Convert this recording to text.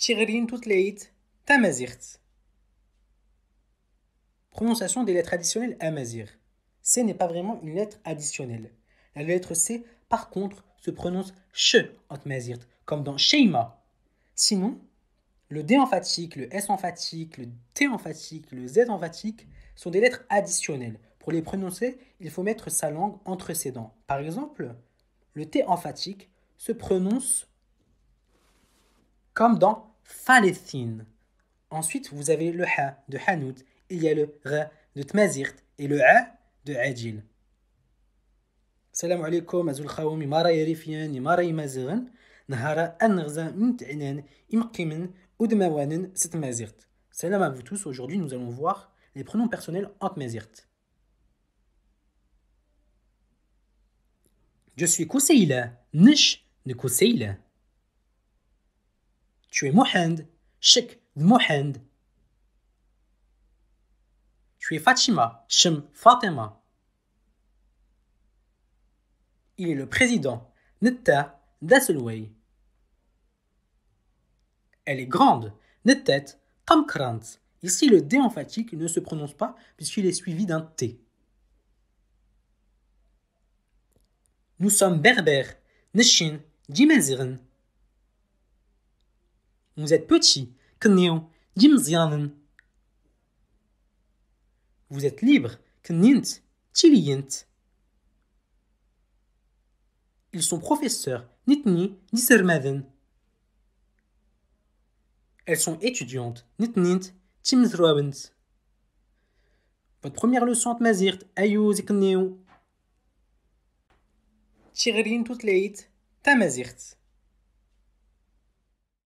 Tirelin Tutleit Tamazirt. Prononciation des lettres additionnelles Amazir. C n'est pas vraiment une lettre additionnelle. La lettre C, par contre, se prononce Ch Tamazirt, comme dans Sheima. Sinon, le D emphatique, le S emphatique, le T emphatique, le Z emphatique sont des lettres additionnelles. Pour les prononcer, il faut mettre sa langue entre ses dents. Par exemple, le T emphatique se prononce comme dans Falethin. Ensuite, vous avez le ha de Hanout, il y a le ra de Tmazirt et le a de Ajil. Salam alaikum, azul خاومي مارا يريفيان mara يمازغن نهارا أنغزا muntinan تعنان إمقيمن ودموانن Salam à vous tous, aujourd'hui nous allons voir les pronoms personnels en Tmazirt. Je suis Koseila, Nish de Koseila. Tu es Mohand, Sheikh Mohand. Tu es Fatima, Shem, Fatima. Il est le président, Netta, Dasselway. Elle est grande, Nettet, Tamkrant. Ici, le D emphatique ne se prononce pas puisqu'il est suivi d'un T. Nous sommes berbères, Nishin Jimezirn vous êtes petit, kneo, Jimzianen. vous êtes libre, knint chiliint. ils sont professeurs, nitni Nisermaden. elles sont étudiantes, Nitnint. تمثروابنت Votre première leçon de mazirt, ayouz ikneo. Tigrine toute les ta